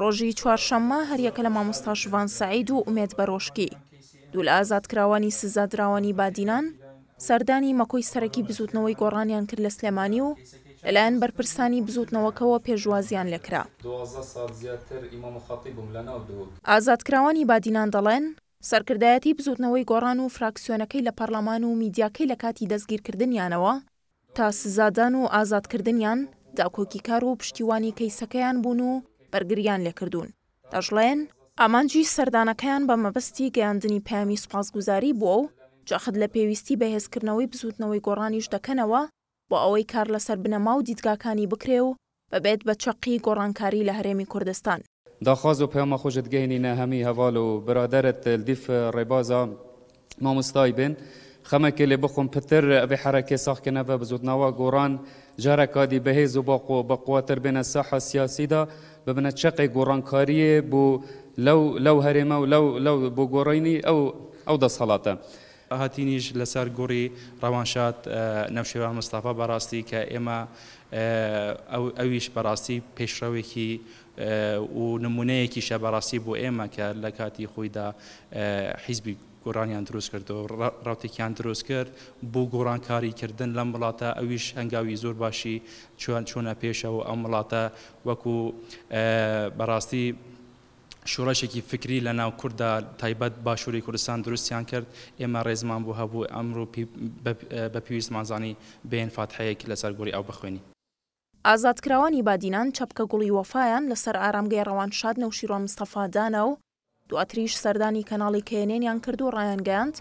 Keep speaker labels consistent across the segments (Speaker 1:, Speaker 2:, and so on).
Speaker 1: ڕۆژی چوارشەممە هەریەکە لە مامۆستاشوان سعید و ئومێت بەڕۆشکی دوول ئازادکراوانی سزادراوانی بادینان سەردانی مەکۆی سەرەکی بزوتنەوەی گۆڕانیان کرد لە سلێمانی و لەلایەن بەرپرسانی بزوتنەوەکەوە پێشوازیان لەکرا ئازادکراوانی بادینان دەڵێن سەرکردایەتی بزوتنەوەی گۆڕان و فراکسیۆنەکەی لە پەرلەمان و میدیاکەی لە کاتی دەستگیرکردنیانەوە تا سزادان و ئازادکردنیان داکۆکی کار و پشتیوانی کەیسەکەیان بوون و بەرگریان لێکردوون دەژڵێن ئامانجی سەردانەکەیان بە مەبەستی گەیاندنی پامی سوپاسگوزاری بووە و جاخد لە پێویستی بەهێزکردنەوەی بزوتنەوەی گۆڕانیش دەکەنەوە بۆ ئەوەی کار لەسەر بنەما و دیدگاکانی بکرێ و بەبێت بە چقی گۆڕانکاری لە هەرێمی کوردستان
Speaker 2: داخواز و پێما خۆشت گەینی نە هەمی هەواڵ و برادرت دیف ڕێبازە مامۆستای بن. خمکلی بخون پتر به حرکه ساکنه و بزود نوا گوران جرکادی به زباقو بقواتر بین ساحه سیاسی دا ببنه چقی گورانکاری بو لو لو هرمه و
Speaker 3: لو لو بو گورینی او او دا صلاته هاتینیش لەسەر گوڕی ڕەوانشات نەوشێوان مستافا بەڕاستی کە ئێمە ئەویش بەڕاستی پێشڕەوێکی و نمونەیەکی شە بەڕاستی بۆ ئێمە کە لە کاتی خۆیدا حیزبی گۆرانیان دروست کردەوە ڕاوتێکیان دروست کرد بۆ گۆڕانکاریکردن لەم وڵاتە ئەویش هەنگاوی زۆر باشی چۆن چۆنە پێشەوە ئەم وڵاتە وەکو بەڕاستی شوڕەشێکی فکری لە ناو کووردا تایبەت باشووری کوردستان دروستیان کرد ئێمە ڕێزمان بوو هەبوو ئەمڕۆ بە پێویستمانزانی بێن فاتحەیەک لەسەر گۆری ئەو بخوێنی.
Speaker 1: ئازادکراوانی بادینان چەپکە گوڵی وەفایان لەسەر ئارامگەی ڕەوانشاد نەوشیرۆ مستەفادانە و دواتریش سەردانی کەناڵی کێنێنیان کرد و ڕایەنگەاند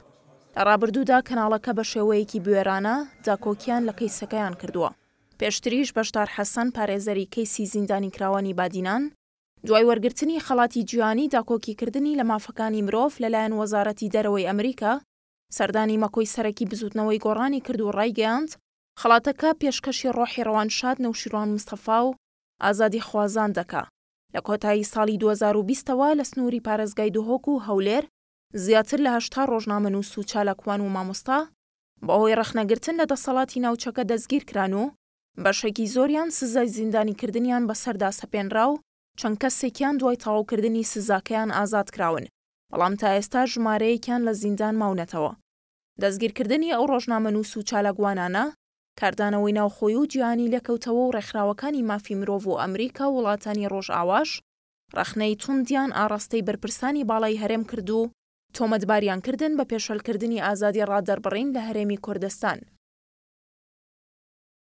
Speaker 1: لە ڕابردوودا کەناڵەکە بە شێوەیەکی بوێرانە داکۆکیان لە کەیسەکەیان کردووە پێشتریش بەشدار حەسەن پارێزەری کەیسی زیندانی کراوانی بادینان دوای وەرگرتنی خەڵاتی جوانی داکۆکیکردنی لە مافەکانی مرۆڤ لەلایەن وەزارەتی دەرەوەی ئەمریکا سەردانی مەکۆی سەرەکی بزوتنەوەی گۆڕانی کرد و ڕایگەاند خڵاتەکە پێشکەشی ڕۆحی ڕەوانشاد نەوشیروان مستەفا و ئازادی خوازان دەکا لە کۆتایی ساڵی 2020ەوە لە سنووری پارێزگای دهۆک و هەولێر زیاتر لە هشتا ڕۆژنامە و سوچالەکوان و مامۆستا بە ئەوی ڕەخنەگرتن لە دەسەڵاتی ناوچەکە دەستگیر کران و بەشێکی زۆریان سزای زیندانیکردنیان بەسەردا سەپێنرا و چەند کەسێکیان دوای تەواوکردنی سزاکەیان ئازاد کراون بەڵام تا ئێستا ژمارەیەکیان لە زیندان ماونەتەوە دەستگیرکردنی ئەو ڕۆژنامە و سوچالە گوانانە کاردانەوەی ناوخۆی و گیانی لەکەوتەوە و ڕێکخراوەکانی مافی مرۆڤ و ئەمریکا و وڵاتانی ڕۆژئاواش ڕەخنەی توندیان ئاڕاستەی بەرپرسانی باڵای هەرێم کرد و تۆمەتباریان کردن بە پێشەلکردنی ئازادی ڕادەربڕین لە هەرێمی کوردستان